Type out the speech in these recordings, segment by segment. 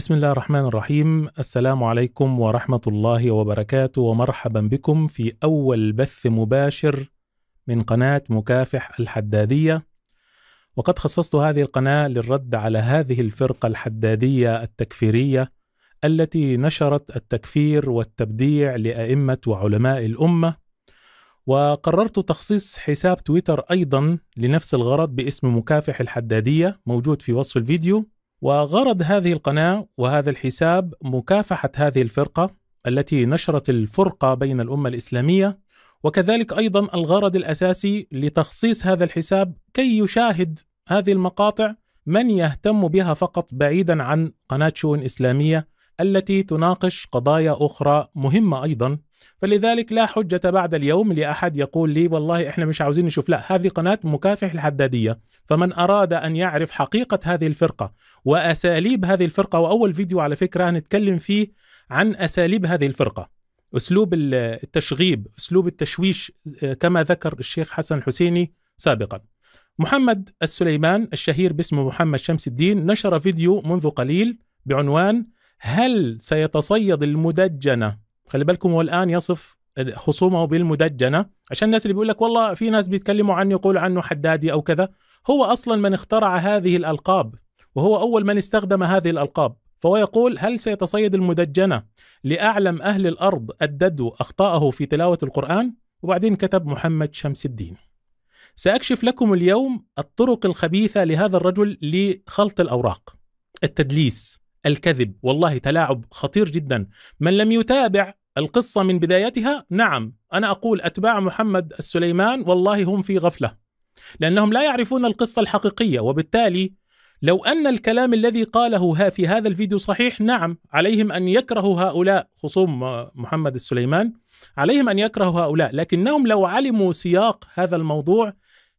بسم الله الرحمن الرحيم السلام عليكم ورحمة الله وبركاته ومرحبا بكم في أول بث مباشر من قناة مكافح الحدادية وقد خصصت هذه القناة للرد على هذه الفرقة الحدادية التكفيرية التي نشرت التكفير والتبديع لأئمة وعلماء الأمة وقررت تخصيص حساب تويتر أيضا لنفس الغرض باسم مكافح الحدادية موجود في وصف الفيديو وغرض هذه القناه وهذا الحساب مكافحه هذه الفرقه التي نشرت الفرقه بين الامه الاسلاميه وكذلك ايضا الغرض الاساسي لتخصيص هذا الحساب كي يشاهد هذه المقاطع من يهتم بها فقط بعيدا عن قناه شؤون اسلاميه التي تناقش قضايا اخرى مهمه ايضا فلذلك لا حجة بعد اليوم لأحد يقول لي والله إحنا مش عاوزين نشوف لا هذه قناة مكافح الحدادية فمن أراد أن يعرف حقيقة هذه الفرقة وأساليب هذه الفرقة وأول فيديو على فكرة هنتكلم فيه عن أساليب هذه الفرقة أسلوب التشغيب أسلوب التشويش كما ذكر الشيخ حسن الحسيني سابقا محمد السليمان الشهير باسم محمد شمس الدين نشر فيديو منذ قليل بعنوان هل سيتصيد المدجنه خلي بالكم هو الان يصف خصومه بالمدجنه عشان الناس اللي بيقول لك والله في ناس بيتكلموا عنه يقولوا عنه حدادي او كذا هو اصلا من اخترع هذه الالقاب وهو اول من استخدم هذه الالقاب فهو يقول هل سيتصيد المدجنه لاعلم اهل الارض الددو اخطاءه في تلاوه القران وبعدين كتب محمد شمس الدين ساكشف لكم اليوم الطرق الخبيثه لهذا الرجل لخلط الاوراق التدليس الكذب والله تلاعب خطير جدا من لم يتابع القصة من بدايتها نعم أنا أقول أتباع محمد السليمان والله هم في غفلة لأنهم لا يعرفون القصة الحقيقية وبالتالي لو أن الكلام الذي قاله في هذا الفيديو صحيح نعم عليهم أن يكرهوا هؤلاء خصوم محمد السليمان عليهم أن يكرهوا هؤلاء لكنهم لو علموا سياق هذا الموضوع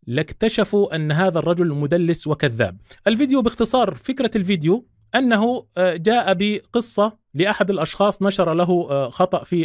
لاكتشفوا أن هذا الرجل مدلس وكذاب الفيديو باختصار فكرة الفيديو انه آه، جاء بقصه لاحد الاشخاص نشر له آه، خطا في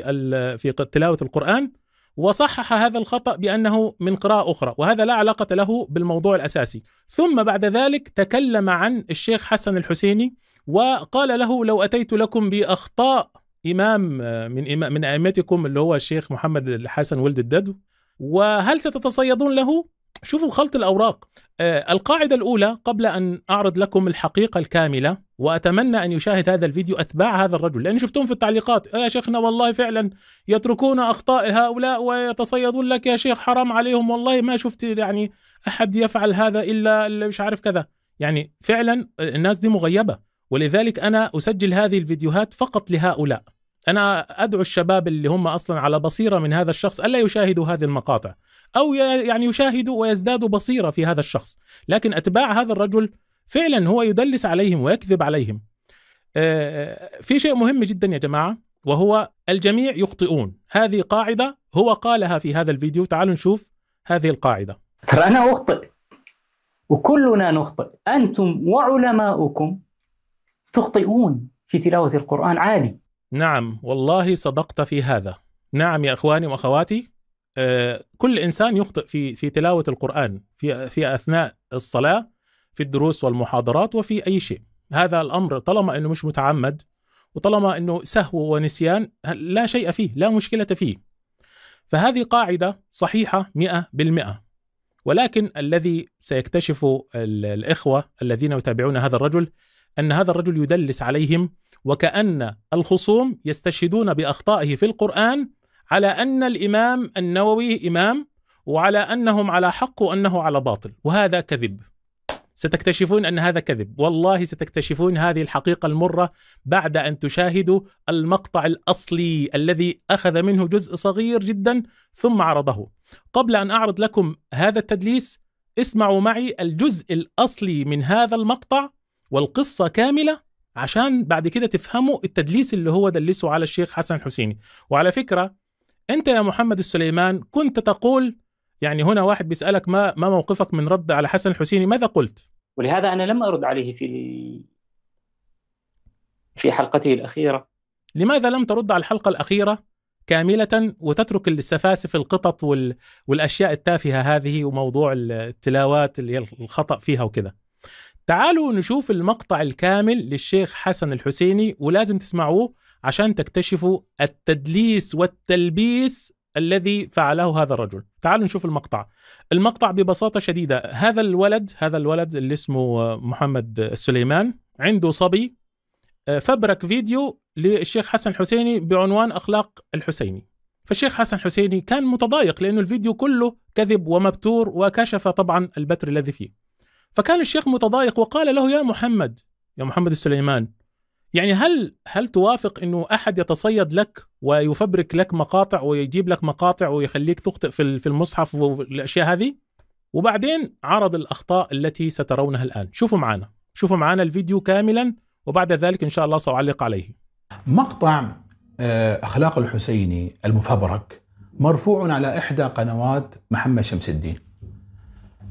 في تلاوه القران وصحح هذا الخطا بانه من قراءه اخرى وهذا لا علاقه له بالموضوع الاساسي ثم بعد ذلك تكلم عن الشيخ حسن الحسيني وقال له لو اتيت لكم باخطاء امام آه، من من ائمتكم اللي هو الشيخ محمد الحسن ولد الددو وهل ستتصيدون له شوفوا خلط الاوراق القاعده الاولى قبل ان اعرض لكم الحقيقه الكامله واتمنى ان يشاهد هذا الفيديو اتباع هذا الرجل لان شفتهم في التعليقات يا شيخنا والله فعلا يتركون اخطاء هؤلاء ويتصيدون لك يا شيخ حرام عليهم والله ما شفت يعني احد يفعل هذا الا اللي مش عارف كذا يعني فعلا الناس دي مغيبه ولذلك انا اسجل هذه الفيديوهات فقط لهؤلاء انا ادعو الشباب اللي هم اصلا على بصيره من هذا الشخص الا يشاهدوا هذه المقاطع او يعني يشاهدوا ويزدادوا بصيره في هذا الشخص لكن اتباع هذا الرجل فعلا هو يدلس عليهم ويكذب عليهم آه، آه، في شيء مهم جدا يا جماعه وهو الجميع يخطئون هذه قاعده هو قالها في هذا الفيديو تعالوا نشوف هذه القاعده ترى انا اخطئ وكلنا نخطئ انتم وعلماؤكم تخطئون في تلاوه القران عادي نعم والله صدقت في هذا نعم يا اخواني واخواتي آه، كل انسان يخطئ في في تلاوه القران في في اثناء الصلاه في الدروس والمحاضرات وفي أي شيء هذا الأمر طالما أنه مش متعمد وطالما أنه سهو ونسيان لا شيء فيه لا مشكلة فيه فهذه قاعدة صحيحة 100% ولكن الذي سيكتشف الإخوة الذين يتابعون هذا الرجل أن هذا الرجل يدلس عليهم وكأن الخصوم يستشهدون بأخطائه في القرآن على أن الإمام النووي إمام وعلى أنهم على حق وأنه على باطل وهذا كذب ستكتشفون ان هذا كذب، والله ستكتشفون هذه الحقيقه المره بعد ان تشاهدوا المقطع الاصلي الذي اخذ منه جزء صغير جدا ثم عرضه. قبل ان اعرض لكم هذا التدليس اسمعوا معي الجزء الاصلي من هذا المقطع والقصه كامله عشان بعد كده تفهموا التدليس اللي هو دلسه على الشيخ حسن حسيني. وعلى فكره انت يا محمد السليمان كنت تقول يعني هنا واحد بيسالك ما ما موقفك من رد على حسن الحسيني ماذا قلت؟ ولهذا انا لم ارد عليه في في حلقته الاخيره لماذا لم ترد على الحلقه الاخيره كامله وتترك السفاسف القطط وال... والاشياء التافهه هذه وموضوع التلاوات اللي هي الخطا فيها وكذا تعالوا نشوف المقطع الكامل للشيخ حسن الحسيني ولازم تسمعوه عشان تكتشفوا التدليس والتلبيس الذي فعله هذا الرجل تعالوا نشوف المقطع المقطع ببساطة شديدة هذا الولد هذا الولد اللي اسمه آه، محمد السليمان عنده صبي آه، فبرك فيديو للشيخ حسن الحسيني بعنوان أخلاق الحسيني فالشيخ حسن الحسيني كان متضايق لأنه الفيديو كله كذب ومبتور وكشف طبعا البتر الذي فيه فكان الشيخ متضايق وقال له يا محمد يا محمد السليمان يعني هل هل توافق انه احد يتصيد لك ويفبرك لك مقاطع ويجيب لك مقاطع ويخليك تخطئ في في المصحف والاشياء هذه؟ وبعدين عرض الاخطاء التي سترونها الان، شوفوا معنا، شوفوا معنا الفيديو كاملا وبعد ذلك ان شاء الله ساعلق عليه. مقطع آه، اخلاق الحسيني المفبرك مرفوع على احدى قنوات محمد شمس الدين.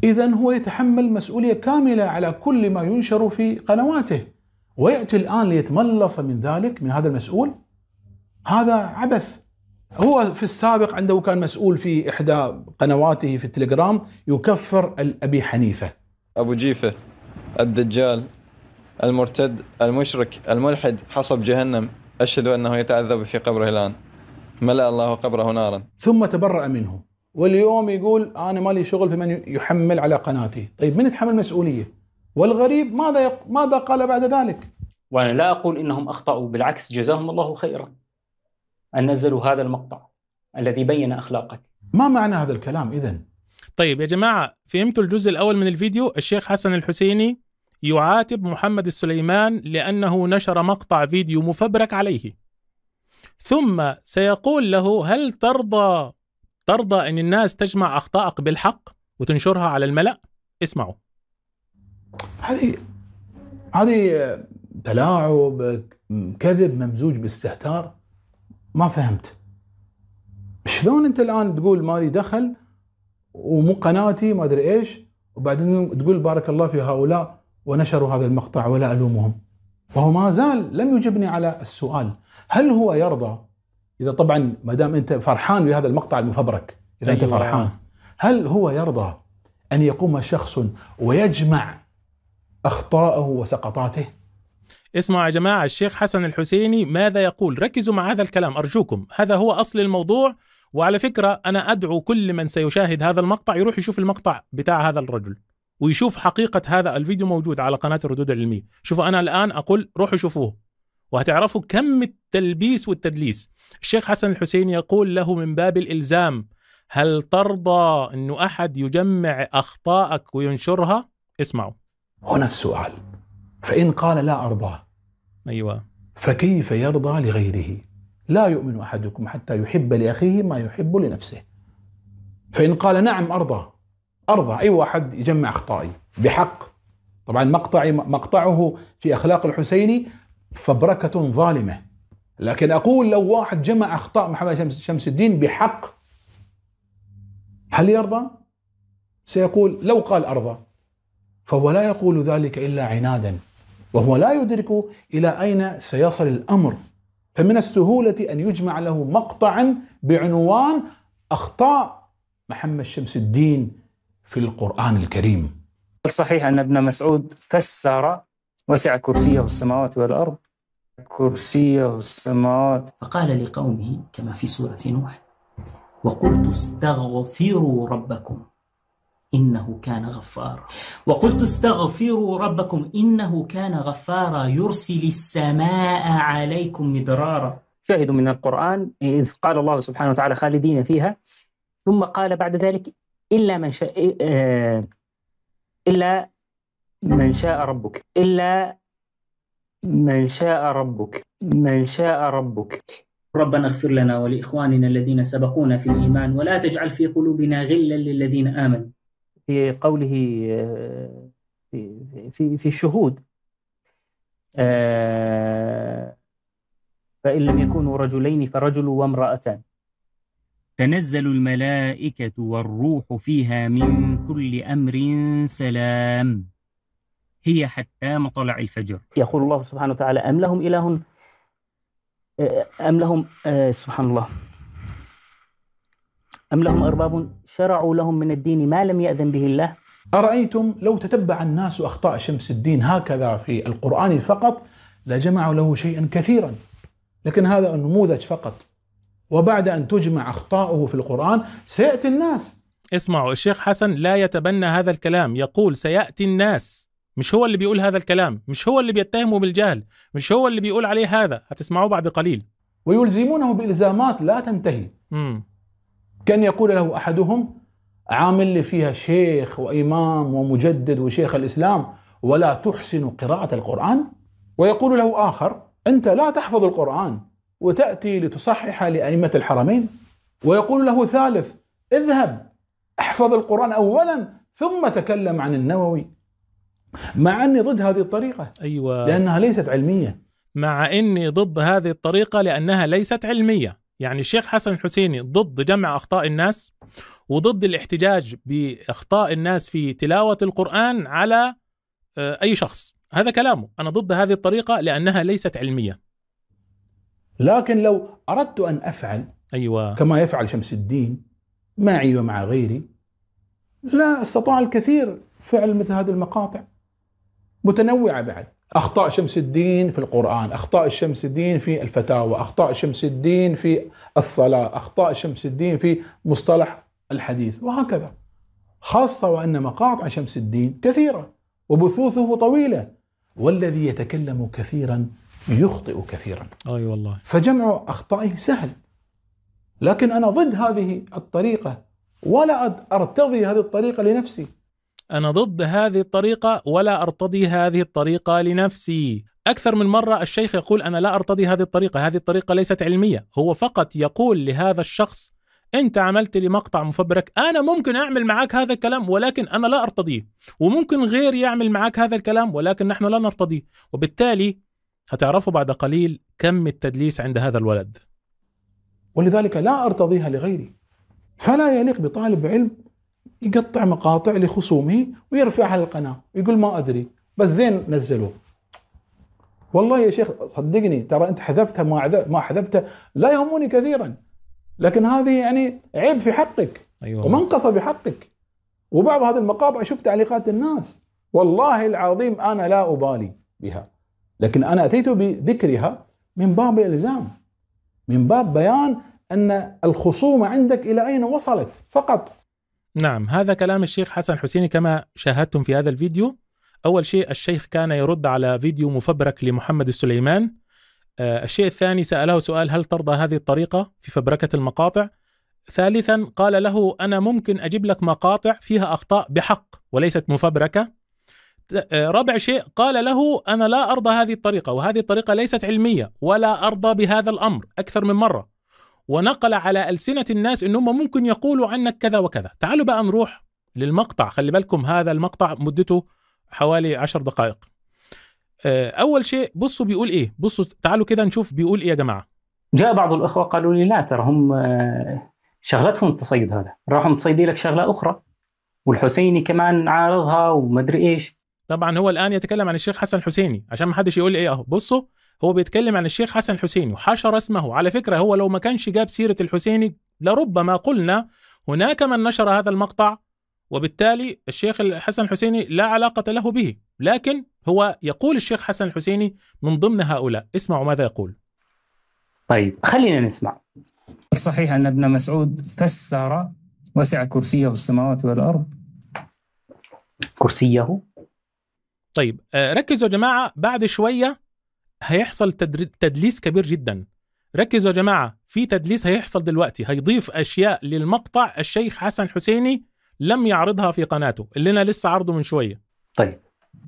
اذا هو يتحمل مسؤوليه كامله على كل ما ينشر في قنواته. ويأتي الآن ليتملص من ذلك من هذا المسؤول هذا عبث هو في السابق عنده كان مسؤول في إحدى قنواته في التليجرام يكفر أبي حنيفة أبو جيفة الدجال المرتد المشرك الملحد حصب جهنم أشهد أنه يتعذب في قبره الآن ملأ الله قبره نارا ثم تبرأ منه واليوم يقول أنا مالي شغل في من يحمل على قناتي طيب من يتحمل مسؤولية والغريب ماذا ماذا قال بعد ذلك؟ وانا لا اقول انهم اخطاوا بالعكس جزاهم الله خيرا ان نزلوا هذا المقطع الذي بين اخلاقك ما معنى هذا الكلام اذا؟ طيب يا جماعه فهمتوا الجزء الاول من الفيديو الشيخ حسن الحسيني يعاتب محمد السليمان لانه نشر مقطع فيديو مفبرك عليه ثم سيقول له هل ترضى ترضى ان الناس تجمع اخطائك بالحق وتنشرها على الملأ؟ اسمعوا هذه هذه تلاعب كذب ممزوج باستهتار ما فهمت شلون انت الان تقول مالي دخل ومو قناتي ما ادري ايش وبعدين تقول بارك الله في هؤلاء ونشروا هذا المقطع ولا الومهم وهو ما زال لم يجبني على السؤال هل هو يرضى اذا طبعا ما دام انت فرحان بهذا المقطع المفبرك اذا أيوة. انت فرحان هل هو يرضى ان يقوم شخص ويجمع أخطاءه وسقطاته اسمعوا يا جماعة الشيخ حسن الحسيني ماذا يقول ركزوا مع هذا الكلام أرجوكم هذا هو أصل الموضوع وعلى فكرة أنا أدعو كل من سيشاهد هذا المقطع يروح يشوف المقطع بتاع هذا الرجل ويشوف حقيقة هذا الفيديو موجود على قناة الردود العلمية شوفوا أنا الآن أقول روحوا شوفوه وهتعرفوا كم التلبيس والتدليس الشيخ حسن الحسيني يقول له من باب الإلزام هل ترضى أنه أحد يجمع أخطائك وينشرها؟ اسمعوا هنا السؤال فإن قال لا أرضاه أيوة فكيف يرضى لغيره لا يؤمن أحدكم حتى يحب لأخيه ما يحب لنفسه فإن قال نعم أرضى أرضى أي واحد يجمع أخطائي بحق طبعا مقطعي مقطعه في أخلاق الحسيني فبركة ظالمة لكن أقول لو واحد جمع أخطاء محمد شمس الدين بحق هل يرضى؟ سيقول لو قال أرضى فهو لا يقول ذلك إلا عنادا وهو لا يدرك إلى أين سيصل الأمر فمن السهولة أن يجمع له مقطعا بعنوان أخطاء محمد شمس الدين في القرآن الكريم صحيح أن ابن مسعود فسر وسع كرسيه السماوات والأرض كرسيه السماوات فقال لقومه كما في سورة نوح وقلت استغفروا ربكم إنه كان غفارا وقلت استغفروا ربكم إنه كان غفارا يرسل السماء عليكم مدرارا شاهد من القرآن إذ قال الله سبحانه وتعالى خالدين فيها ثم قال بعد ذلك إلا من شاء آه، إلا من شاء ربك إلا من شاء ربك من شاء ربك ربنا اغفر لنا ولإخواننا الذين سبقونا في الإيمان ولا تجعل في قلوبنا غلا للذين آمنوا في قوله في في, في الشهود آه، فإن لم يكونوا رجلين فرجل وامرأتان تنزل الملائكة والروح فيها من كل أمر سلام هي حتى مطلع الفجر يقول الله سبحانه وتعالى أم لهم إله آه، أم لهم آه، سبحان الله أم لهم أرباب شرعوا لهم من الدين ما لم يأذن به الله أرأيتم لو تتبع الناس أخطاء شمس الدين هكذا في القرآن فقط لجمعوا له شيئا كثيرا لكن هذا النموذج فقط وبعد أن تجمع أخطاؤه في القرآن سيأتي الناس اسمعوا الشيخ حسن لا يتبنى هذا الكلام يقول سيأتي الناس مش هو اللي بيقول هذا الكلام مش هو اللي بيتهمه بالجهل مش هو اللي بيقول عليه هذا هتسمعوه بعد قليل ويلزمونه بإلزامات لا تنتهي مم. كان يقول له أحدهم عامل لي فيها شيخ وإمام ومجدد وشيخ الإسلام ولا تحسن قراءة القرآن ويقول له آخر أنت لا تحفظ القرآن وتأتي لتصحح لأئمة الحرمين ويقول له ثالث اذهب احفظ القرآن أولا ثم تكلم عن النووي مع أني ضد هذه الطريقة أيوة لأنها ليست علمية مع أني ضد هذه الطريقة لأنها ليست علمية يعني الشيخ حسن الحسيني ضد جمع اخطاء الناس وضد الاحتجاج باخطاء الناس في تلاوه القران على آه، اي شخص هذا كلامه انا ضد هذه الطريقه لانها ليست علميه لكن لو اردت ان افعل ايوه كما يفعل شمس الدين معي ومع غيري لا استطاع الكثير فعل مثل هذه المقاطع متنوعه بعد أخطاء شمس الدين في القرآن أخطاء شمس الدين في الفتاوى أخطاء شمس الدين في الصلاة أخطاء شمس الدين في مصطلح الحديث وهكذا خاصة وأن مقاطع شمس الدين كثيرة وبثوثه طويلة والذي يتكلم كثيرا يخطئ كثيرا أي والله فجمع أخطائه سهل لكن أنا ضد هذه الطريقة ولا أرتضي هذه الطريقة لنفسي انا ضد هذه الطريقه ولا ارتضي هذه الطريقه لنفسي أكثر من مرة الشيخ يقول أنا لا أرتضي هذه الطريقة، هذه الطريقة ليست علمية، هو فقط يقول لهذا الشخص أنت عملت لي مقطع مفبرك، أنا ممكن أعمل معك هذا الكلام ولكن أنا لا أرتضيه، وممكن غيري يعمل معك هذا الكلام ولكن نحن لا نرتضيه، وبالتالي هتعرفوا بعد قليل كم التدليس عند هذا الولد. ولذلك لا أرتضيها لغيري، فلا يليق بطالب علم يقطع مقاطع لخصومه ويرفعها للقناه ويقول ما ادري بس زين نزلوه والله يا شيخ صدقني ترى انت حذفتها ما ما حذفتها لا يهمني كثيرا لكن هذه يعني عيب في حقك أيوة. ومنقصه بحقك وبعض هذه المقاطع شوف تعليقات الناس والله العظيم انا لا ابالي بها لكن انا اتيت بذكرها من باب الالزام من باب بيان ان الخصومه عندك الى اين وصلت فقط نعم هذا كلام الشيخ حسن حسيني كما شاهدتم في هذا الفيديو أول شيء الشيخ كان يرد على فيديو مفبرك لمحمد السليمان آه، الشيء الثاني سأله سؤال هل ترضى هذه الطريقة في فبركة المقاطع ثالثا قال له أنا ممكن أجيب لك مقاطع فيها أخطاء بحق وليست مفبركة آه، رابع شيء قال له أنا لا أرضى هذه الطريقة وهذه الطريقة ليست علمية ولا أرضى بهذا الأمر أكثر من مرة ونقل على ألسنة الناس أنهم ممكن يقولوا عنك كذا وكذا تعالوا بقى نروح للمقطع خلي بالكم هذا المقطع مدته حوالي عشر دقائق آه، أول شيء بصوا بيقول إيه بصوا تعالوا كده نشوف بيقول إيه يا جماعة جاء بعض الأخوة قالوا لي لا ترى هم آه، شغلتهم التصيد هذا راحوا متصيدين لك شغلة أخرى والحسيني كمان عارضها ومدري إيش طبعا هو الآن يتكلم عن الشيخ حسن الحسيني عشان ما حدش يقول لي إيه أهو بصوا هو بيتكلم عن الشيخ حسن الحسيني وحشر اسمه على فكرة هو لو ما كانش جاب سيرة الحسيني لربما قلنا هناك من نشر هذا المقطع وبالتالي الشيخ حسن الحسيني لا علاقة له به لكن هو يقول الشيخ حسن الحسيني من ضمن هؤلاء اسمعوا ماذا يقول طيب خلينا نسمع صحيح أن ابن مسعود فسر وسع كرسيه السماوات والأرض كرسيه طيب آه، ركزوا يا جماعة بعد شوية هيحصل تدليس كبير جدا ركزوا يا جماعه في تدليس هيحصل دلوقتي هيضيف اشياء للمقطع الشيخ حسن حسيني لم يعرضها في قناته اللي انا لسه عرضه من شويه طيب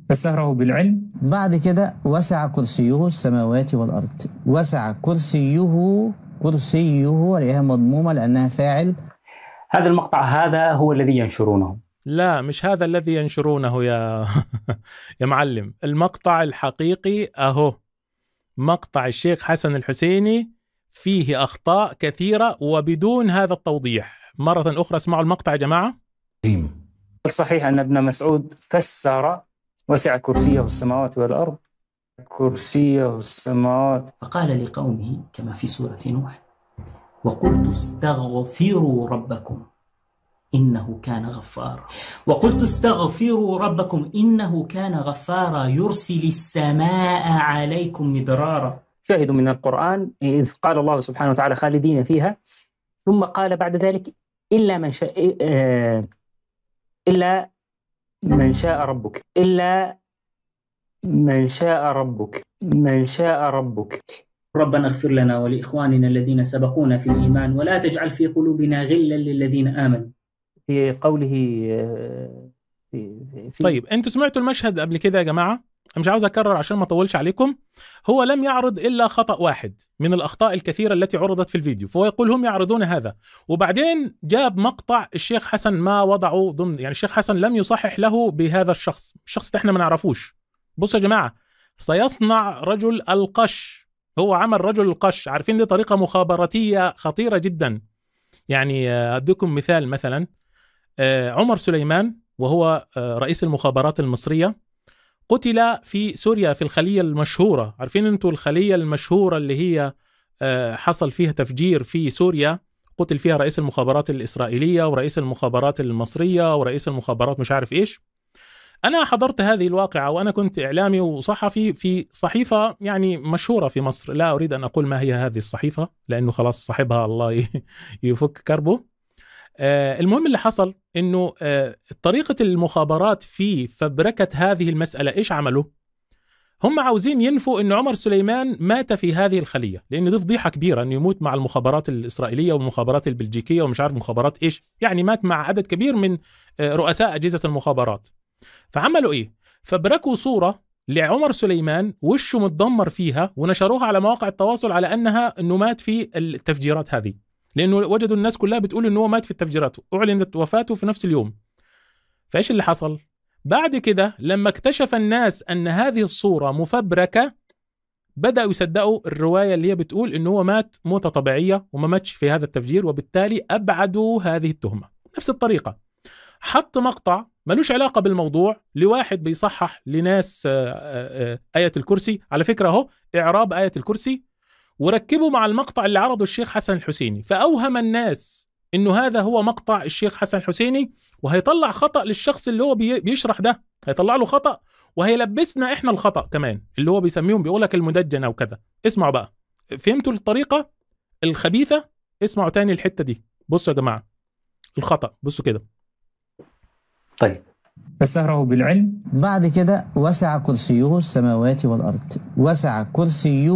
فسهره بالعلم بعد كده وسع كرسيه السماوات والارض وسع كرسيه كرسيه عليها مضمومه لانها فاعل هذا المقطع هذا هو الذي ينشرونه لا مش هذا الذي ينشرونه يا يا معلم المقطع الحقيقي اهو مقطع الشيخ حسن الحسيني فيه أخطاء كثيرة وبدون هذا التوضيح مرة أخرى اسمعوا المقطع يا جماعة نعم. صحيح أن ابن مسعود فسر وسع كرسيه السماوات والأرض كرسيه السماوات فقال لقومه كما في سورة نوح وقلت استغفروا ربكم إنه كان غفارا وقلت استغفروا ربكم إنه كان غفارا يرسل السماء عليكم مدرارا شاهدوا من القرآن إذ قال الله سبحانه وتعالى خالدين فيها ثم قال بعد ذلك إلا من شاء إلا من شاء ربك إلا من شاء ربك من شاء ربك ربنا اغفر لنا ولإخواننا الذين سبقونا في الإيمان ولا تجعل في قلوبنا غلا للذين آمنوا في قوله آه، في, في طيب انتوا سمعتوا المشهد قبل كده يا جماعه مش عاوز اكرر عشان ما اطولش عليكم هو لم يعرض الا خطا واحد من الاخطاء الكثيره التي عرضت في الفيديو فهو يقول هم يعرضون هذا وبعدين جاب مقطع الشيخ حسن ما وضعه ضمن يعني الشيخ حسن لم يصحح له بهذا الشخص الشخص ده احنا ما نعرفوش بصوا يا جماعه سيصنع رجل القش هو عمل رجل القش عارفين دي طريقه مخابراتيه خطيره جدا يعني اديكم مثال مثلا آه، عمر سليمان وهو آه، رئيس المخابرات المصرية قتل في سوريا في الخلية المشهورة عارفين أنتم الخلية المشهورة اللي هي آه، حصل فيها تفجير في سوريا قتل فيها رئيس المخابرات الإسرائيلية ورئيس المخابرات المصرية ورئيس المخابرات مش عارف إيش أنا حضرت هذه الواقعة وأنا كنت إعلامي وصحفي في صحيفة يعني مشهورة في مصر لا أريد أن أقول ما هي هذه الصحيفة لأنه خلاص صاحبها الله يفك كربه آه، المهم اللي حصل انه آه، طريقه المخابرات في فبركه هذه المساله ايش عملوا؟ هم عاوزين ينفوا ان عمر سليمان مات في هذه الخليه، لان دي فضيحه كبيره انه يموت مع المخابرات الاسرائيليه والمخابرات البلجيكيه ومش عارف مخابرات ايش، يعني مات مع عدد كبير من آه، رؤساء اجهزه المخابرات. فعملوا ايه؟ فبركوا صوره لعمر سليمان وشه متدمر فيها ونشروها على مواقع التواصل على انها انه مات في التفجيرات هذه. لانه وجدوا الناس كلها بتقول انه هو مات في التفجيرات اعلنت وفاته في نفس اليوم فايش اللي حصل بعد كده لما اكتشف الناس ان هذه الصوره مفبركه بداوا يصدقوا الروايه اللي هي بتقول انه هو مات موته طبيعيه وما ماتش في هذا التفجير وبالتالي ابعدوا هذه التهمه نفس الطريقه حط مقطع ملوش علاقة بالموضوع لواحد بيصحح لناس آه، آه، آه، آية الكرسي على فكرة أهو إعراب آية الكرسي وركبه مع المقطع اللي عرضه الشيخ حسن الحسيني فأوهم الناس انه هذا هو مقطع الشيخ حسن الحسيني وهيطلع خطأ للشخص اللي هو بيشرح ده هيطلع له خطأ وهيلبسنا احنا الخطأ كمان اللي هو بيسميهم بيقول لك المدجن او كذا اسمعوا بقى فهمتوا الطريقة الخبيثة اسمعوا تاني الحتة دي بصوا يا جماعة الخطأ بصوا كده طيب فسهره بالعلم بعد كده وسع كرسيه السماوات والأرض وسع كرسيه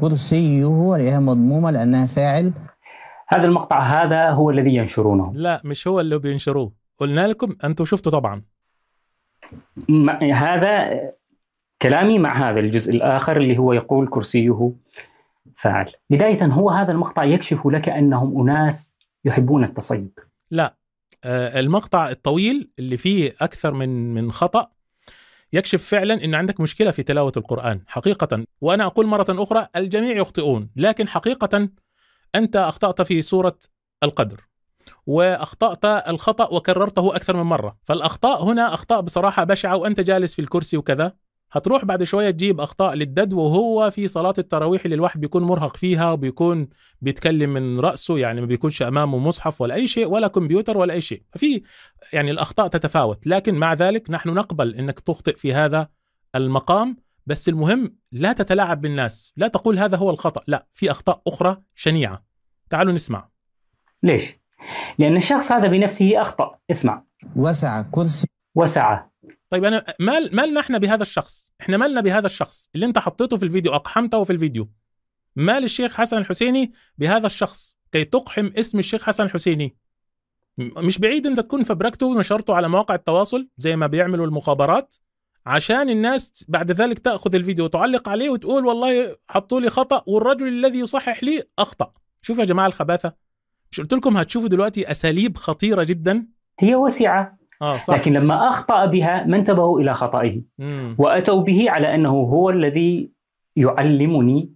كرسيه لها مضمومة لأنها فاعل هذا المقطع هذا هو الذي ينشرونه لا مش هو اللي بينشروه قلنا لكم أنتم شفتوا طبعا هذا كلامي مع هذا الجزء الآخر اللي هو يقول كرسيه فاعل بداية هو هذا المقطع يكشف لك أنهم أناس يحبون التصيد لا آه، المقطع الطويل اللي فيه أكثر من من خطأ يكشف فعلا ان عندك مشكله في تلاوه القران حقيقه وانا اقول مره اخرى الجميع يخطئون لكن حقيقه انت اخطات في سوره القدر واخطات الخطا وكررته اكثر من مره فالاخطاء هنا اخطاء بصراحه بشعه وانت جالس في الكرسي وكذا هتروح بعد شويه تجيب اخطاء للدد وهو في صلاه التراويح اللي الواحد بيكون مرهق فيها وبيكون بيتكلم من راسه يعني ما بيكونش امامه مصحف ولا اي شيء ولا كمبيوتر ولا اي شيء في يعني الاخطاء تتفاوت لكن مع ذلك نحن نقبل انك تخطئ في هذا المقام بس المهم لا تتلاعب بالناس لا تقول هذا هو الخطا لا في اخطاء اخرى شنيعه تعالوا نسمع ليش لان الشخص هذا بنفسه اخطا اسمع وسع كرسي وسع طيب انا يعني مال مالنا احنا بهذا الشخص احنا مالنا بهذا الشخص اللي انت حطيته في الفيديو اقحمته في الفيديو مال الشيخ حسن الحسيني بهذا الشخص كي تقحم اسم الشيخ حسن الحسيني مش بعيد انت تكون فبركته ونشرته على مواقع التواصل زي ما بيعملوا المخابرات عشان الناس بعد ذلك تاخذ الفيديو وتعلق عليه وتقول والله حطوا لي خطا والرجل الذي يصحح لي اخطا شوف يا جماعه الخباثه مش قلت لكم هتشوفوا دلوقتي اساليب خطيره جدا هي واسعه آه صح. لكن لما أخطأ بها ما انتبهوا إلى خطئه وأتوا به على أنه هو الذي يعلمني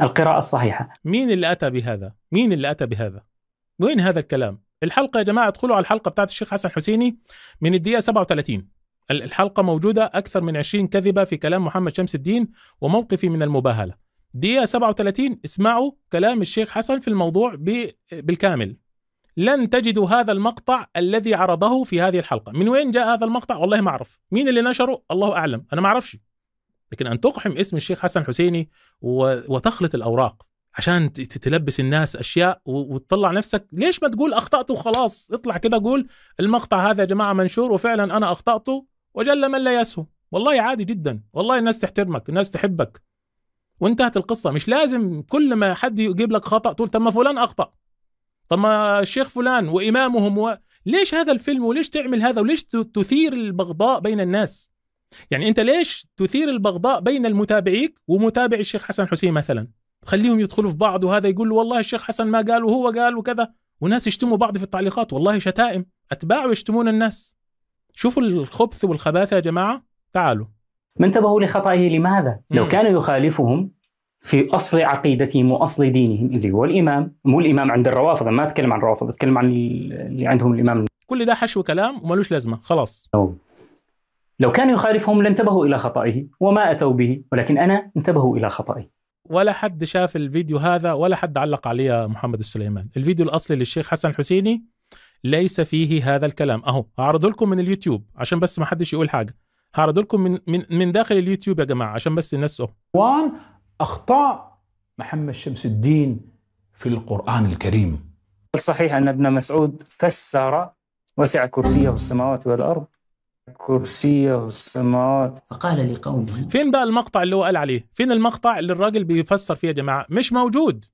القراءة الصحيحة مين اللي أتى بهذا؟ مين اللي أتى بهذا؟ وين هذا الكلام؟ الحلقة يا جماعة ادخلوا على الحلقة بتاعت الشيخ حسن حسيني من الدقيقة 37 الحلقة موجودة أكثر من 20 كذبة في كلام محمد شمس الدين وموقفي من المباهلة دقيقة 37 اسمعوا كلام الشيخ حسن في الموضوع بالكامل لن تجدوا هذا المقطع الذي عرضه في هذه الحلقة من وين جاء هذا المقطع والله ما أعرف مين اللي نشره الله أعلم أنا ما أعرفش لكن أن تقحم اسم الشيخ حسن حسيني وتخلط الأوراق عشان تلبس الناس اشياء وتطلع نفسك ليش ما تقول اخطات وخلاص اطلع كده قول المقطع هذا يا جماعه منشور وفعلا انا اخطاته وجل من لا يسهو والله عادي جدا والله الناس تحترمك الناس تحبك وانتهت القصه مش لازم كل ما حد يجيب لك خطا تقول طب ما فلان اخطا طب ما الشيخ فلان وامامهم و... ليش هذا الفيلم وليش تعمل هذا وليش تثير البغضاء بين الناس يعني انت ليش تثير البغضاء بين المتابعيك ومتابع الشيخ حسن حسين مثلا خليهم يدخلوا في بعض وهذا يقول والله الشيخ حسن ما قال وهو قال وكذا وناس يشتموا بعض في التعليقات والله شتائم اتباعه يشتمون الناس شوفوا الخبث والخباثه يا جماعه تعالوا ما انتبهوا لخطئه لماذا؟ لو كان يخالفهم في اصل عقيدتهم واصل دينهم اللي هو الامام، مو الامام عند الروافض، أنا ما اتكلم عن الروافض، اتكلم عن اللي عندهم الامام كل ده حشو كلام وملوش لازمه خلاص أو. لو كان يخالفهم لانتبهوا الى خطئه وما اتوا به، ولكن انا انتبهوا الى خطئي. ولا حد شاف الفيديو هذا ولا حد علق عليه محمد السليمان، الفيديو الاصلي للشيخ حسن الحسيني ليس فيه هذا الكلام، اهو هعرضه لكم من اليوتيوب عشان بس ما حدش يقول حاجه. هعرض لكم من من من داخل اليوتيوب يا جماعه عشان بس الناس اهو. أخطاء محمد شمس الدين في القرآن الكريم صحيح أن ابن مسعود فسر وسع كرسيه السماوات والأرض كرسيه السماوات فقال لقومه فين بقى المقطع اللي هو قال عليه فين المقطع اللي الراجل بيفسر فيه يا جماعة مش موجود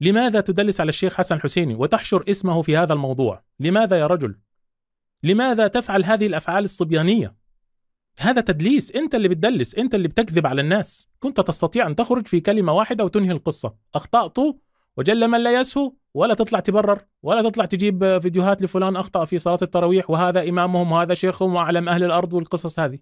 لماذا تدلس على الشيخ حسن حسيني وتحشر اسمه في هذا الموضوع لماذا يا رجل لماذا تفعل هذه الأفعال الصبيانية هذا تدليس انت اللي بتدلس انت اللي بتكذب على الناس كنت تستطيع ان تخرج في كلمه واحده وتنهي القصه اخطات وجل من لا يسهو ولا تطلع تبرر ولا تطلع تجيب فيديوهات لفلان اخطا في صلاه التراويح وهذا امامهم وهذا شيخهم واعلم اهل الارض والقصص هذه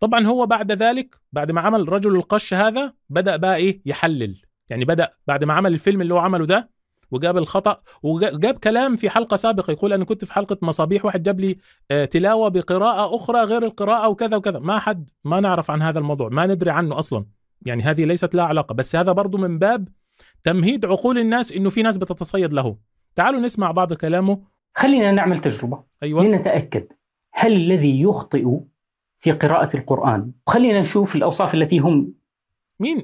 طبعا هو بعد ذلك بعد ما عمل رجل القش هذا بدا بقى ايه يحلل يعني بدا بعد ما عمل الفيلم اللي هو عمله ده وجاب الخطأ وجاب كلام في حلقة سابقة يقول أنا كنت في حلقة مصابيح واحد جاب لي آه، تلاوة بقراءة أخرى غير القراءة وكذا وكذا ما حد ما نعرف عن هذا الموضوع ما ندري عنه أصلا يعني هذه ليست لها علاقة بس هذا برضو من باب تمهيد عقول الناس إنه في ناس بتتصيد له تعالوا نسمع بعض كلامه خلينا نعمل تجربة أيوة. لنتأكد هل الذي يخطئ في قراءة القرآن خلينا نشوف الأوصاف التي هم مين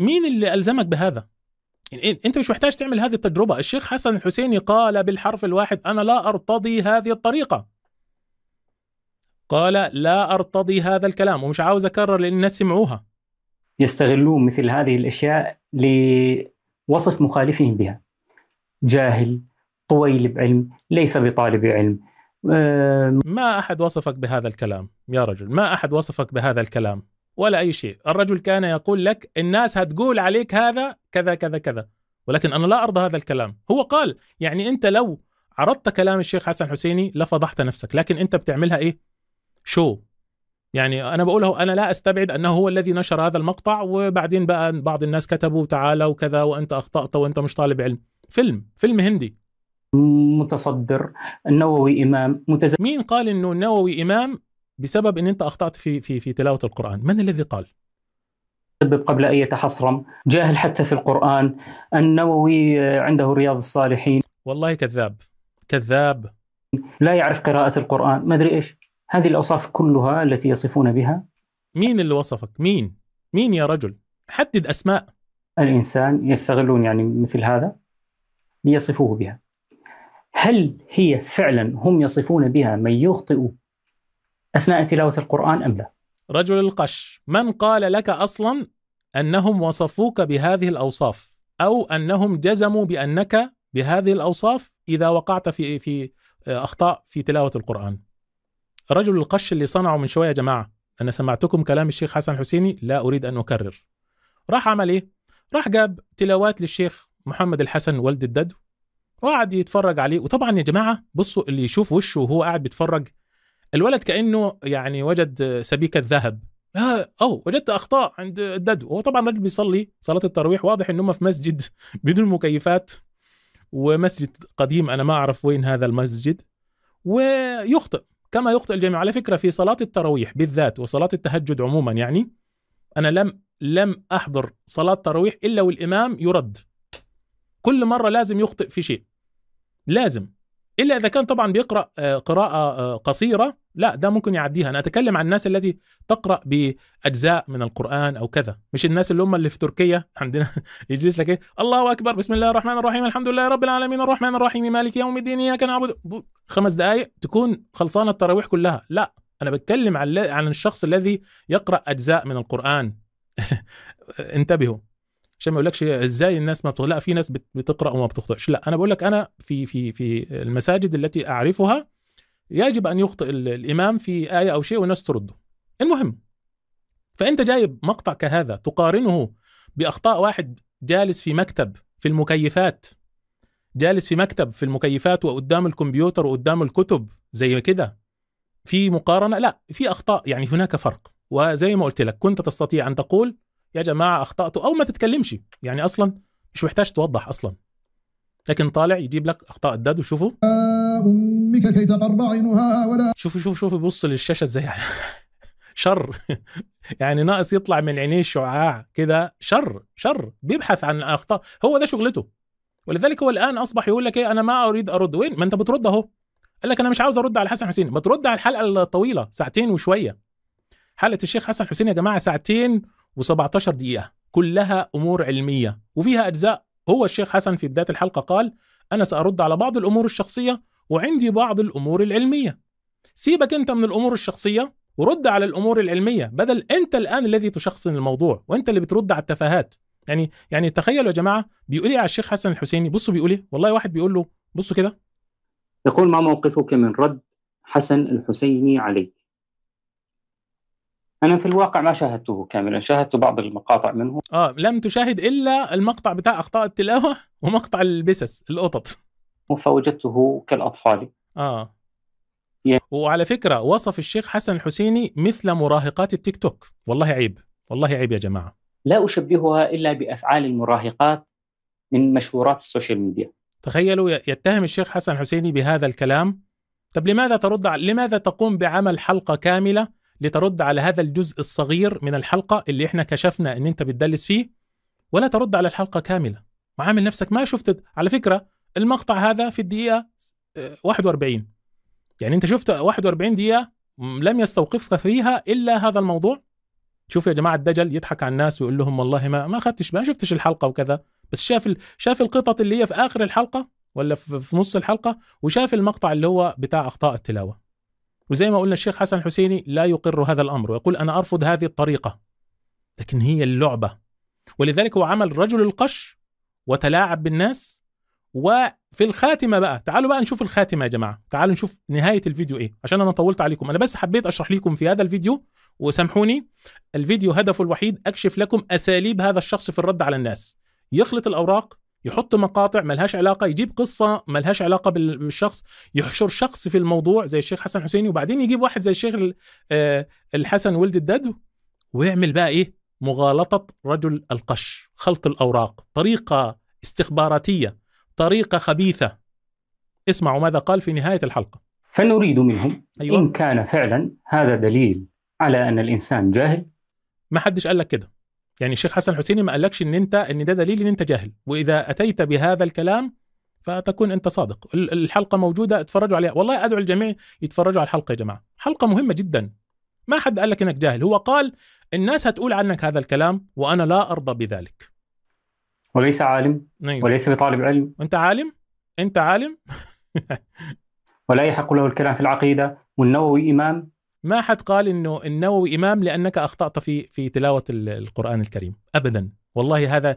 مين اللي ألزمك بهذا؟ يعني انت مش محتاج تعمل هذه التجربه الشيخ حسن الحسيني قال بالحرف الواحد انا لا ارتضي هذه الطريقه قال لا ارتضي هذا الكلام ومش عاوز اكرر لان الناس سمعوها يستغلون مثل هذه الاشياء لوصف مخالفهم بها جاهل طويل بعلم ليس بطالب علم آه، ما احد وصفك بهذا الكلام يا رجل ما احد وصفك بهذا الكلام ولا اي شيء الرجل كان يقول لك الناس هتقول عليك هذا كذا كذا كذا ولكن انا لا ارضى هذا الكلام هو قال يعني انت لو عرضت كلام الشيخ حسن حسيني لفضحت نفسك لكن انت بتعملها ايه شو يعني انا بقوله انا لا استبعد انه هو الذي نشر هذا المقطع وبعدين بقى بعض الناس كتبوا تعالى وكذا وانت اخطات وانت مش طالب علم فيلم فيلم هندي متصدر النووي امام متز... مين قال انه النووي امام بسبب ان انت اخطات في في في تلاوه القران، من الذي قال؟ سبب قبل ان يتحصرم، جاهل حتى في القران، النووي آه، عنده رياض الصالحين والله كذاب كذاب لا يعرف قراءة القرآن، ما ادري ايش، هذه الاوصاف كلها التي يصفون بها مين اللي وصفك؟ مين؟ مين يا رجل؟ حدد اسماء الانسان يستغلون يعني مثل هذا ليصفوه بها. هل هي فعلا هم يصفون بها من يخطئ اثناء تلاوه القران ام لا؟ رجل القش، من قال لك اصلا انهم وصفوك بهذه الاوصاف او انهم جزموا بانك بهذه الاوصاف اذا وقعت في في آه، اخطاء في تلاوه القران. رجل القش اللي صنعه من شويه يا جماعه انا سمعتكم كلام الشيخ حسن حسيني لا اريد ان اكرر. راح عمل ايه؟ راح جاب تلاوات للشيخ محمد الحسن والد الددو وقعد يتفرج عليه وطبعا يا جماعه بصوا اللي يشوف وشه وهو قاعد بيتفرج الولد كانه يعني وجد سبيكه ذهب آه، او وجدت اخطاء عند الددو هو طبعا الرجل بيصلي صلاه التراويح واضح انه في مسجد بدون مكيفات ومسجد قديم انا ما اعرف وين هذا المسجد ويخطئ كما يخطئ الجميع على فكره في صلاه التراويح بالذات وصلاه التهجد عموما يعني انا لم لم احضر صلاه تراويح الا والامام يرد كل مره لازم يخطئ في شيء لازم الا اذا كان طبعا بيقرا آه، قراءه آه، قصيره لا ده ممكن يعديها انا اتكلم عن الناس التي تقرا باجزاء من القران او كذا مش الناس اللي هم اللي في تركيا عندنا يجلس لك ايه الله اكبر بسم الله الرحمن الرحيم الحمد لله رب العالمين الرحمن الرحيم مالك يوم الدين اياك نعبد خمس دقائق تكون خلصانه التراويح كلها لا انا بتكلم عن عن الشخص الذي يقرا اجزاء من القران انتبهوا عشان ما اقولكش ازاي الناس ما بتخطئ لا في ناس بتقرا وما بتخطئش لا انا بقول لك انا في في في المساجد التي اعرفها يجب ان يخطئ الامام في ايه او شيء والناس ترده المهم فانت جايب مقطع كهذا تقارنه باخطاء واحد جالس في مكتب في المكيفات جالس في مكتب في المكيفات وقدام الكمبيوتر وقدام الكتب زي كده في مقارنه لا في اخطاء يعني هناك فرق وزي ما قلت لك كنت تستطيع ان تقول يا جماعه اخطاتوا او ما تتكلمش يعني اصلا مش محتاج توضح اصلا لكن طالع يجيب لك اخطاء الداد وشوفوا امك كي تقر عينها ولا شوفوا شوفوا شوفوا بص للشاشه ازاي يعني. شر يعني ناقص يطلع من عينيه شعاع كده شر شر بيبحث عن اخطاء هو ده شغلته ولذلك هو الان اصبح يقول لك ايه انا ما اريد ارد وين ما انت بترد اهو قال لك انا مش عاوز ارد على حسن حسين بترد على الحلقه الطويله ساعتين وشويه حلقه الشيخ حسن حسين يا جماعه ساعتين و17 دقيقة كلها أمور علمية وفيها أجزاء هو الشيخ حسن في بداية الحلقة قال أنا سأرد على بعض الأمور الشخصية وعندي بعض الأمور العلمية سيبك أنت من الأمور الشخصية ورد على الأمور العلمية بدل أنت الآن الذي تشخصن الموضوع وأنت اللي بترد على التفاهات يعني يعني تخيلوا يا جماعة بيقول إيه على الشيخ حسن الحسيني بصوا بيقول إيه والله واحد بيقول له بصوا كده يقول ما موقفك من رد حسن الحسيني عليك انا في الواقع ما شاهدته كاملا شاهدت بعض المقاطع منه اه لم تشاهد الا المقطع بتاع اخطاء التلاوه ومقطع البسس القطط فوجدته كالاطفال اه يعني وعلى فكره وصف الشيخ حسن الحسيني مثل مراهقات التيك توك والله عيب والله عيب يا جماعه لا اشبهها الا بافعال المراهقات من مشهورات السوشيال ميديا تخيلوا يتهم الشيخ حسن حسيني بهذا الكلام طب لماذا ترد لماذا تقوم بعمل حلقه كامله لترد على هذا الجزء الصغير من الحلقه اللي احنا كشفنا ان انت بتدلس فيه ولا ترد على الحلقه كامله وعامل نفسك ما شفت على فكره المقطع هذا في الدقيقه 41 آه، يعني انت شفت 41 دقيقه لم يستوقفك فيها الا هذا الموضوع شوف يا جماعه الدجل يضحك على الناس ويقول لهم والله ما ما خدتش ما شفتش الحلقه وكذا بس شاف شاف القطط اللي هي في اخر الحلقه ولا في نص الحلقه وشاف المقطع اللي هو بتاع اخطاء التلاوه وزي ما قلنا الشيخ حسن الحسيني لا يقر هذا الامر ويقول انا ارفض هذه الطريقه لكن هي اللعبه ولذلك هو عمل رجل القش وتلاعب بالناس وفي الخاتمه بقى تعالوا بقى نشوف الخاتمه يا جماعه تعالوا نشوف نهايه الفيديو ايه عشان انا طولت عليكم انا بس حبيت اشرح لكم في هذا الفيديو وسامحوني الفيديو هدفه الوحيد اكشف لكم اساليب هذا الشخص في الرد على الناس يخلط الاوراق يحط مقاطع ملهاش علاقه يجيب قصه ملهاش علاقه بالشخص يحشر شخص في الموضوع زي الشيخ حسن حسيني وبعدين يجيب واحد زي الشيخ آه، الحسن ولد الددو ويعمل بقى ايه مغالطه رجل القش خلط الاوراق طريقه استخباراتيه طريقه خبيثه اسمعوا ماذا قال في نهايه الحلقه فنريد منهم أيوة. ان كان فعلا هذا دليل على ان الانسان جاهل ما حدش قال لك كده يعني الشيخ حسن الحسيني ما قالكش ان انت ان ده دليل ان انت جاهل واذا اتيت بهذا الكلام فتكون انت صادق الحلقه موجوده اتفرجوا عليها والله ادعو الجميع يتفرجوا على الحلقه يا جماعه حلقه مهمه جدا ما حد قال لك انك جاهل هو قال الناس هتقول عنك هذا الكلام وانا لا ارضى بذلك وليس عالم نعم. وليس بطالب علم انت عالم انت عالم ولا يحق له الكلام في العقيده والنووي امام ما حد قال انه النووي امام لانك اخطات في في تلاوه القران الكريم ابدا والله هذا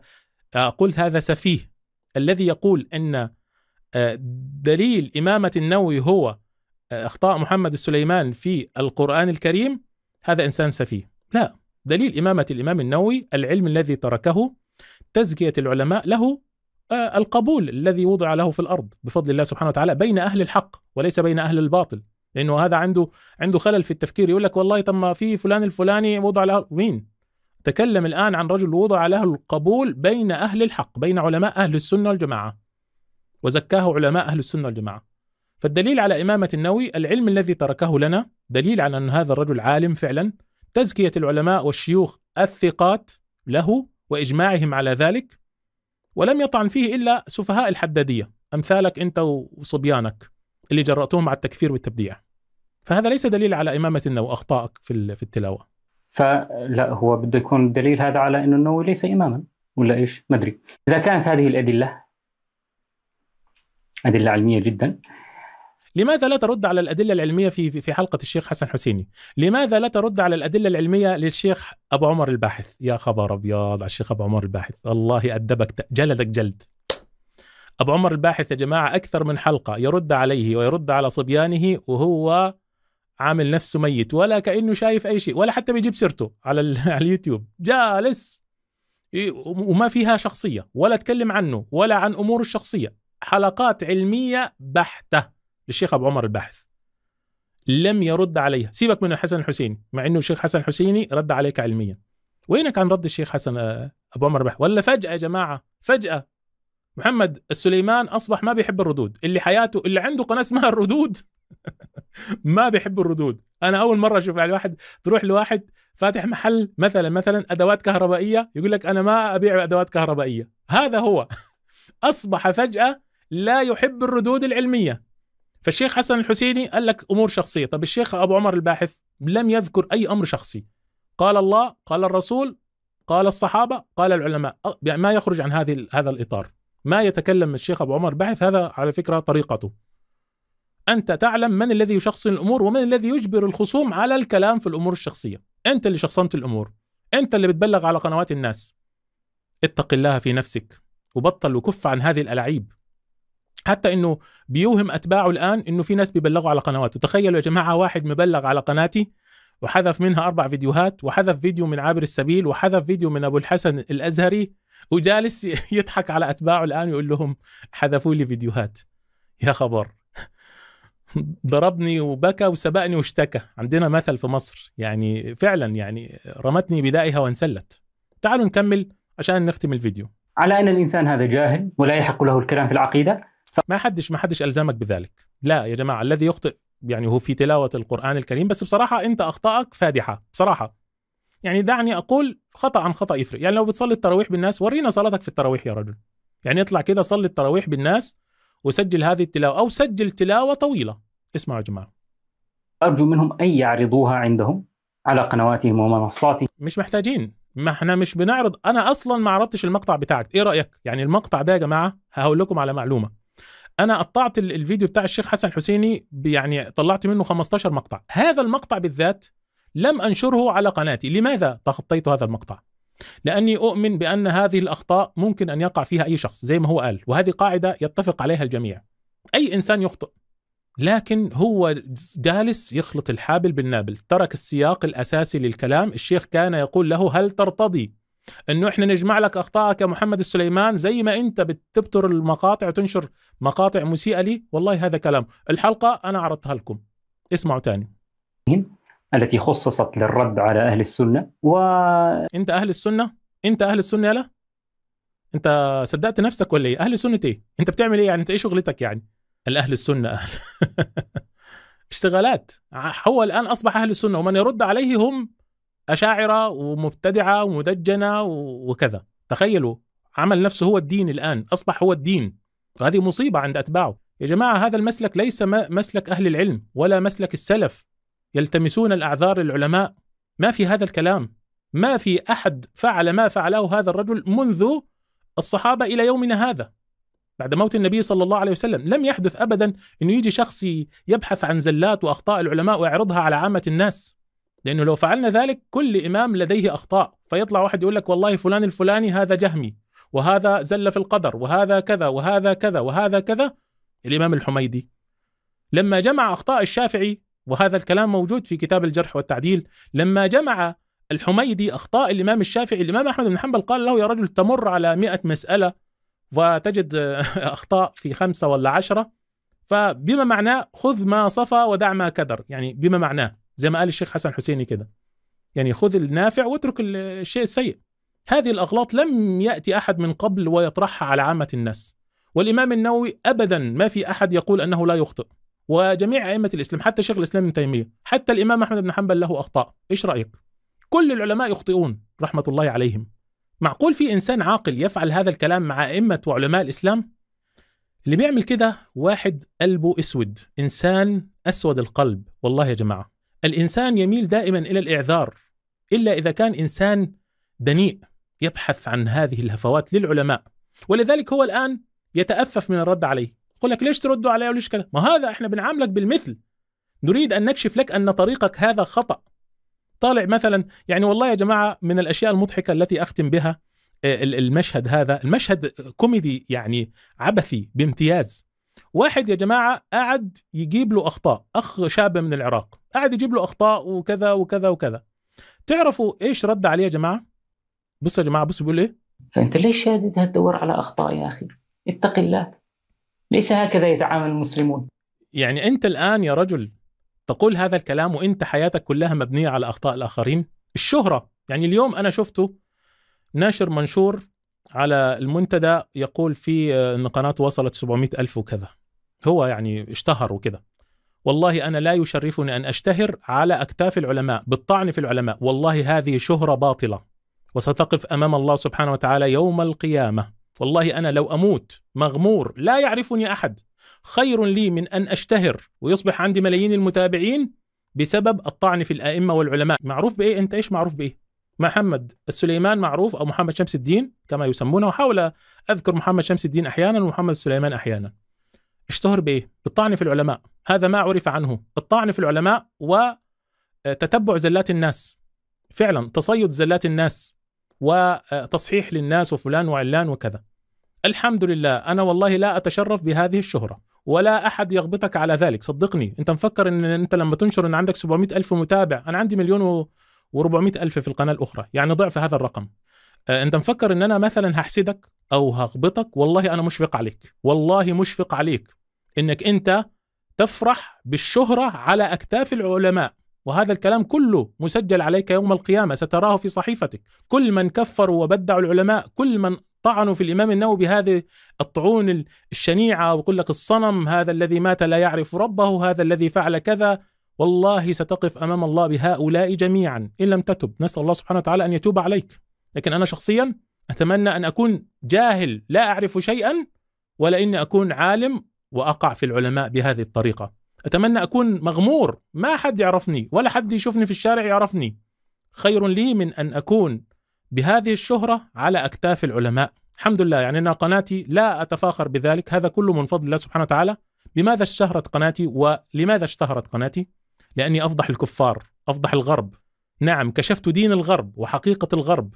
قلت هذا سفيه الذي يقول ان آه، دليل امامه النووي هو آه، اخطاء محمد السليمان في القران الكريم هذا انسان سفيه لا دليل امامه الامام النووي العلم الذي تركه تزكيه العلماء له آه، القبول الذي وضع له في الارض بفضل الله سبحانه وتعالى بين اهل الحق وليس بين اهل الباطل لانه هذا عنده عنده خلل في التفكير يقول لك والله طب ما في فلان الفلاني وضع له مين تكلم الان عن رجل وضع له القبول بين اهل الحق بين علماء اهل السنه والجماعه وزكاه علماء اهل السنه والجماعه فالدليل على امامه النووي العلم الذي تركه لنا دليل على ان هذا الرجل عالم فعلا تزكيه العلماء والشيوخ الثقات له واجماعهم على ذلك ولم يطعن فيه الا سفهاء الحداديه امثالك انت وصبيانك اللي جرأتهم على التكفير والتبديع فهذا ليس دليل على إمامة النووي أخطائك في في التلاوة فلا هو بده يكون الدليل هذا على أنه النووي ليس إماما ولا إيش ما أدري إذا كانت هذه الأدلة أدلة علمية جدا لماذا لا ترد على الأدلة العلمية في في حلقة الشيخ حسن حسيني؟ لماذا لا ترد على الأدلة العلمية للشيخ أبو عمر الباحث؟ يا خبر أبيض على الشيخ أبو عمر الباحث، الله أدبك جلدك جلد. أبو عمر الباحث يا جماعة أكثر من حلقة يرد عليه ويرد على صبيانه وهو عامل نفسه ميت ولا كانه شايف اي شيء ولا حتى بيجيب سيرته على, على اليوتيوب جالس إيه، وما فيها شخصيه ولا تكلم عنه ولا عن اموره الشخصيه حلقات علميه بحته للشيخ ابو عمر الباحث لم يرد عليها سيبك من حسن الحسيني مع انه الشيخ حسن الحسيني رد عليك علميا وينك عن رد الشيخ حسن آه، ابو عمر الباحث ولا فجاه يا جماعه فجاه محمد السليمان اصبح ما بيحب الردود اللي حياته اللي عنده قناه اسمها الردود ما بيحب الردود انا اول مره اشوف على يعني واحد تروح لواحد فاتح محل مثلا مثلا ادوات كهربائيه يقول لك انا ما ابيع ادوات كهربائيه هذا هو اصبح فجاه لا يحب الردود العلميه فالشيخ حسن الحسيني قال لك امور شخصيه طب الشيخ ابو عمر الباحث لم يذكر اي امر شخصي قال الله قال الرسول قال الصحابه قال العلماء يعني ما يخرج عن هذه هذا الاطار ما يتكلم الشيخ ابو عمر الباحث هذا على فكره طريقته أنت تعلم من الذي يشخصن الأمور ومن الذي يجبر الخصوم على الكلام في الأمور الشخصية أنت اللي شخصنت الأمور أنت اللي بتبلغ على قنوات الناس اتق الله في نفسك وبطل وكف عن هذه الألعيب حتى انه بيوهم اتباعه الان انه في ناس بيبلغوا على قنواته تخيلوا يا جماعه واحد مبلغ على قناتي وحذف منها اربع فيديوهات وحذف فيديو من عابر السبيل وحذف فيديو من ابو الحسن الازهري وجالس يضحك على اتباعه الان ويقول لهم حذفوا لي فيديوهات يا خبر ضربني وبكى وسبقني واشتكى عندنا مثل في مصر يعني فعلا يعني رمتني بدائها وانسلت تعالوا نكمل عشان نختم الفيديو على ان الانسان هذا جاهل ولا يحق له الكلام في العقيده ف... ما حدش ما حدش الزمك بذلك لا يا جماعه الذي يخطئ يعني هو في تلاوه القران الكريم بس بصراحه انت اخطائك فادحه بصراحه يعني دعني اقول خطا عن خطا يفرق يعني لو بتصلي التراويح بالناس ورينا صلاتك في التراويح يا رجل يعني اطلع كده صلي التراويح بالناس وسجل هذه التلاوه او سجل تلاوه طويله اسمعوا يا جماعه ارجو منهم ان يعرضوها عندهم على قنواتهم ومنصاتهم مش محتاجين ما احنا مش بنعرض انا اصلا ما عرضتش المقطع بتاعك ايه رايك يعني المقطع ده يا جماعه هقول لكم على معلومه انا قطعت الفيديو بتاع الشيخ حسن حسيني يعني طلعت منه 15 مقطع هذا المقطع بالذات لم انشره على قناتي لماذا تخطيت هذا المقطع لاني اؤمن بان هذه الاخطاء ممكن ان يقع فيها اي شخص زي ما هو قال وهذه قاعده يتفق عليها الجميع اي انسان يخطئ لكن هو جالس يخلط الحابل بالنابل ترك السياق الاساسي للكلام الشيخ كان يقول له هل ترتضي انه احنا نجمع لك اخطائك يا محمد السليمان زي ما انت بتبتر المقاطع وتنشر مقاطع مسيئه لي والله هذا كلام الحلقه انا عرضتها لكم اسمعوا تاني التي خصصت للرد على أهل السنة و أنت أهل السنة؟ أنت أهل السنة يا لا؟ أنت صدقت نفسك ولا إيه؟ أهل سنه إيه؟ أنت بتعمل إيه يعني؟ أنت إيه شغلتك يعني؟ الأهل السنة أهل اشتغالات هو الآن أصبح أهل السنة ومن يرد عليه هم أشاعرة ومبتدعة ومدجنة وكذا تخيلوا عمل نفسه هو الدين الآن أصبح هو الدين وهذه مصيبة عند أتباعه يا جماعة هذا المسلك ليس مسلك أهل العلم ولا مسلك السلف يلتمسون الاعذار للعلماء ما في هذا الكلام ما في احد فعل ما فعله هذا الرجل منذ الصحابه الى يومنا هذا بعد موت النبي صلى الله عليه وسلم لم يحدث ابدا انه يجي شخص يبحث عن زلات واخطاء العلماء ويعرضها على عامه الناس لانه لو فعلنا ذلك كل امام لديه اخطاء فيطلع واحد يقول لك والله فلان الفلاني هذا جهمي وهذا زل في القدر وهذا كذا وهذا كذا وهذا كذا الامام الحميدي لما جمع اخطاء الشافعي وهذا الكلام موجود في كتاب الجرح والتعديل لما جمع الحميدي أخطاء الإمام الشافعي الإمام أحمد بن حنبل قال له يا رجل تمر على مئة مسألة وتجد أخطاء في خمسة ولا عشرة فبما معناه خذ ما صفى ودع ما كدر يعني بما معناه زي ما قال الشيخ حسن حسيني كده يعني خذ النافع واترك الشيء السيء هذه الأغلاط لم يأتي أحد من قبل ويطرحها على عامة الناس والإمام النووي أبدا ما في أحد يقول أنه لا يخطئ وجميع ائمه الاسلام حتى شيخ الاسلام ابن تيميه حتى الامام احمد بن حنبل له اخطاء ايش رايك كل العلماء يخطئون رحمه الله عليهم معقول في انسان عاقل يفعل هذا الكلام مع ائمه وعلماء الاسلام اللي بيعمل كده واحد قلبه اسود انسان اسود القلب والله يا جماعه الانسان يميل دائما الى الاعذار الا اذا كان انسان دنيء يبحث عن هذه الهفوات للعلماء ولذلك هو الان يتأفف من الرد عليه يقول لك ليش تردوا علي وليش كذا ما هذا احنا بنعاملك بالمثل نريد ان نكشف لك ان طريقك هذا خطا طالع مثلا يعني والله يا جماعه من الاشياء المضحكه التي اختم بها آه، المشهد هذا المشهد كوميدي يعني عبثي بامتياز واحد يا جماعه قعد يجيب له اخطاء اخ شاب من العراق قعد يجيب له اخطاء وكذا وكذا وكذا تعرفوا ايش رد عليه يا جماعه بصوا يا جماعه بصوا بيقول ايه فانت ليش تدور على اخطاء يا اخي اتق الله ليس هكذا يتعامل المسلمون يعني أنت الآن يا رجل تقول هذا الكلام وأنت حياتك كلها مبنية على أخطاء الآخرين الشهرة يعني اليوم أنا شفته ناشر منشور على المنتدى يقول فيه آه، أن قناته وصلت 700 ألف وكذا هو يعني اشتهر وكذا والله أنا لا يشرفني أن أشتهر على أكتاف العلماء بالطعن في العلماء والله هذه شهرة باطلة وستقف أمام الله سبحانه وتعالى يوم القيامة والله انا لو اموت مغمور لا يعرفني احد خير لي من ان اشتهر ويصبح عندي ملايين المتابعين بسبب الطعن في الائمه والعلماء معروف بايه انت ايش معروف بايه محمد السليمان معروف او محمد شمس الدين كما يسمونه وحاول اذكر محمد شمس الدين احيانا ومحمد سليمان احيانا اشتهر بايه بالطعن في العلماء هذا ما عرف عنه الطعن في العلماء وتتبع آه، زلات الناس فعلا تصيد زلات الناس وتصحيح آه، للناس وفلان وعلان وكذا الحمد لله انا والله لا اتشرف بهذه الشهره ولا احد يغبطك على ذلك صدقني انت مفكر ان انت لما تنشر ان عندك 700 الف متابع انا عندي مليون و400 الف في القناه الاخرى يعني ضعف هذا الرقم آه، انت مفكر ان انا مثلا هحسدك او هغبطك والله انا مشفق عليك والله مشفق عليك انك انت تفرح بالشهره على اكتاف العلماء وهذا الكلام كله مسجل عليك يوم القيامه ستراه في صحيفتك كل من كفروا وبدعوا العلماء كل من طعنوا في الامام النووي بهذه الطعون الشنيعه ويقول لك الصنم هذا الذي مات لا يعرف ربه هذا الذي فعل كذا والله ستقف امام الله بهؤلاء جميعا ان لم تتب نسال الله سبحانه وتعالى ان يتوب عليك لكن انا شخصيا اتمنى ان اكون جاهل لا اعرف شيئا ولا اني اكون عالم واقع في العلماء بهذه الطريقه اتمنى اكون مغمور ما حد يعرفني ولا حد يشوفني في الشارع يعرفني خير لي من ان اكون بهذه الشهرة على أكتاف العلماء الحمد لله يعني أنا قناتي لا أتفاخر بذلك هذا كله من فضل الله سبحانه وتعالى بماذا اشتهرت قناتي ولماذا اشتهرت قناتي لأني أفضح الكفار أفضح الغرب نعم كشفت دين الغرب وحقيقة الغرب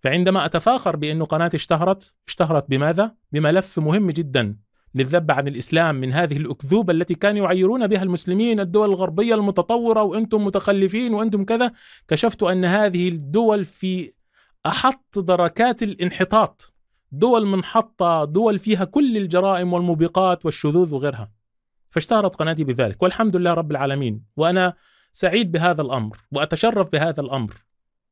فعندما أتفاخر بأن قناتي اشتهرت اشتهرت بماذا؟ بملف مهم جدا للذب عن الإسلام من هذه الأكذوبة التي كانوا يعيرون بها المسلمين الدول الغربية المتطورة وأنتم متخلفين وأنتم كذا كشفت أن هذه الدول في أحط دركات الانحطاط دول منحطة دول فيها كل الجرائم والموبقات والشذوذ وغيرها فاشتهرت قناتي بذلك والحمد لله رب العالمين وأنا سعيد بهذا الأمر وأتشرف بهذا الأمر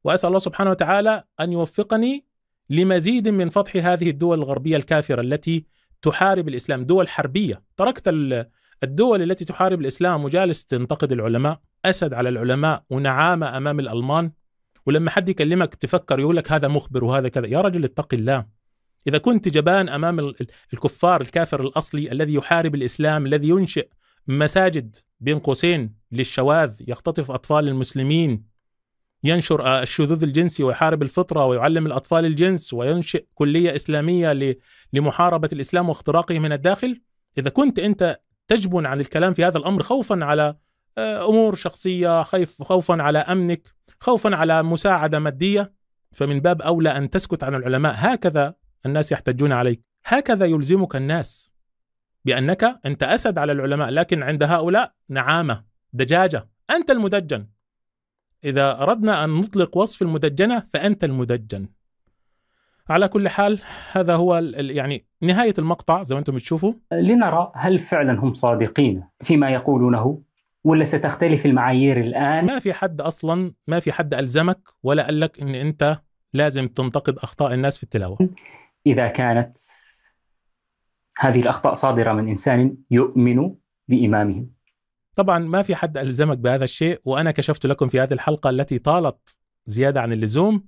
وأسأل الله سبحانه وتعالى أن يوفقني لمزيد من فضح هذه الدول الغربية الكافرة التي تحارب الإسلام دول حربية تركت الدول التي تحارب الإسلام وجالس تنتقد العلماء أسد على العلماء ونعامة أمام الألمان ولما حد يكلمك تفكر يقول لك هذا مخبر وهذا كذا يا رجل اتق الله إذا كنت جبان أمام الكفار الكافر الأصلي الذي يحارب الإسلام الذي ينشئ مساجد بين قوسين للشواذ يختطف أطفال المسلمين ينشر آه، الشذوذ الجنسي ويحارب الفطرة ويعلم الأطفال الجنس وينشئ كلية إسلامية لمحاربة الإسلام واختراقه من الداخل إذا كنت أنت تجبن عن الكلام في هذا الأمر خوفا على آه، أمور شخصية خوفا على أمنك خوفا على مساعدة مادية فمن باب أولى أن تسكت عن العلماء هكذا الناس يحتجون عليك هكذا يلزمك الناس بأنك أنت أسد على العلماء لكن عند هؤلاء نعامة دجاجة أنت المدجن إذا أردنا أن نطلق وصف المدجنة فأنت المدجن على كل حال هذا هو يعني نهاية المقطع زي ما أنتم تشوفوا لنرى هل فعلا هم صادقين فيما يقولونه ولا ستختلف المعايير الان؟ ما في حد اصلا ما في حد الزمك ولا قال لك ان انت لازم تنتقد اخطاء الناس في التلاوه. اذا كانت هذه الاخطاء صادره من انسان يؤمن بامامهم. طبعا ما في حد الزمك بهذا الشيء وانا كشفت لكم في هذه الحلقه التي طالت زياده عن اللزوم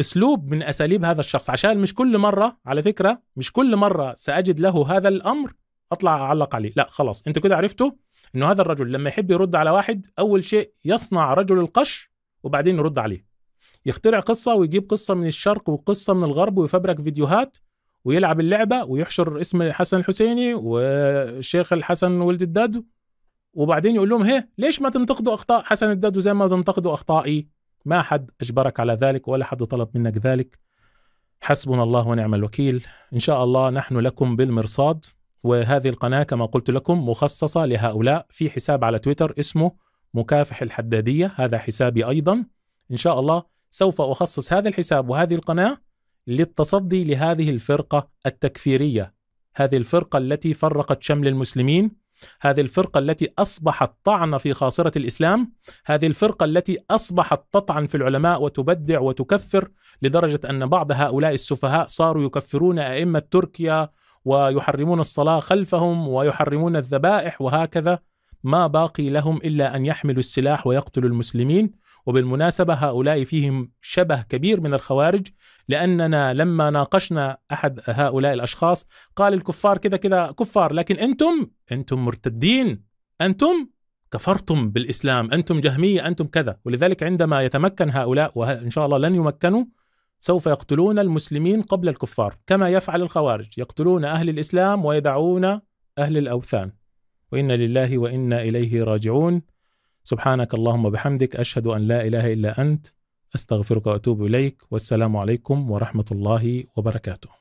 اسلوب من اساليب هذا الشخص عشان مش كل مره على فكره مش كل مره ساجد له هذا الامر اطلع اعلق عليه لا خلاص انت كده عرفته انه هذا الرجل لما يحب يرد على واحد اول شيء يصنع رجل القش وبعدين يرد عليه يخترع قصه ويجيب قصه من الشرق وقصه من الغرب ويفبرك فيديوهات ويلعب اللعبه ويحشر اسم الحسن الحسيني والشيخ الحسن ولد الدادو وبعدين يقول لهم هي ليش ما تنتقدوا اخطاء حسن الدادو زي ما تنتقدوا اخطائي ما حد اجبرك على ذلك ولا حد طلب منك ذلك حسبنا الله ونعم الوكيل ان شاء الله نحن لكم بالمرصاد وهذه القناة كما قلت لكم مخصصة لهؤلاء في حساب على تويتر اسمه مكافح الحدادية هذا حسابي أيضا إن شاء الله سوف أخصص هذا الحساب وهذه القناة للتصدي لهذه الفرقة التكفيرية هذه الفرقة التي فرقت شمل المسلمين هذه الفرقة التي أصبحت طعن في خاصرة الإسلام هذه الفرقة التي أصبحت تطعن في العلماء وتبدع وتكفر لدرجة أن بعض هؤلاء السفهاء صاروا يكفرون أئمة تركيا ويحرمون الصلاة خلفهم ويحرمون الذبائح وهكذا ما باقي لهم إلا أن يحملوا السلاح ويقتلوا المسلمين وبالمناسبة هؤلاء فيهم شبه كبير من الخوارج لأننا لما ناقشنا أحد هؤلاء الأشخاص قال الكفار كذا كذا كفار لكن أنتم أنتم مرتدين أنتم كفرتم بالإسلام أنتم جهمية أنتم كذا ولذلك عندما يتمكن هؤلاء وإن شاء الله لن يمكنوا سوف يقتلون المسلمين قبل الكفار كما يفعل الخوارج يقتلون أهل الإسلام ويدعون أهل الأوثان وإنا لله وإنا إليه راجعون سبحانك اللهم وبحمدك أشهد أن لا إله إلا أنت أستغفرك وأتوب إليك والسلام عليكم ورحمة الله وبركاته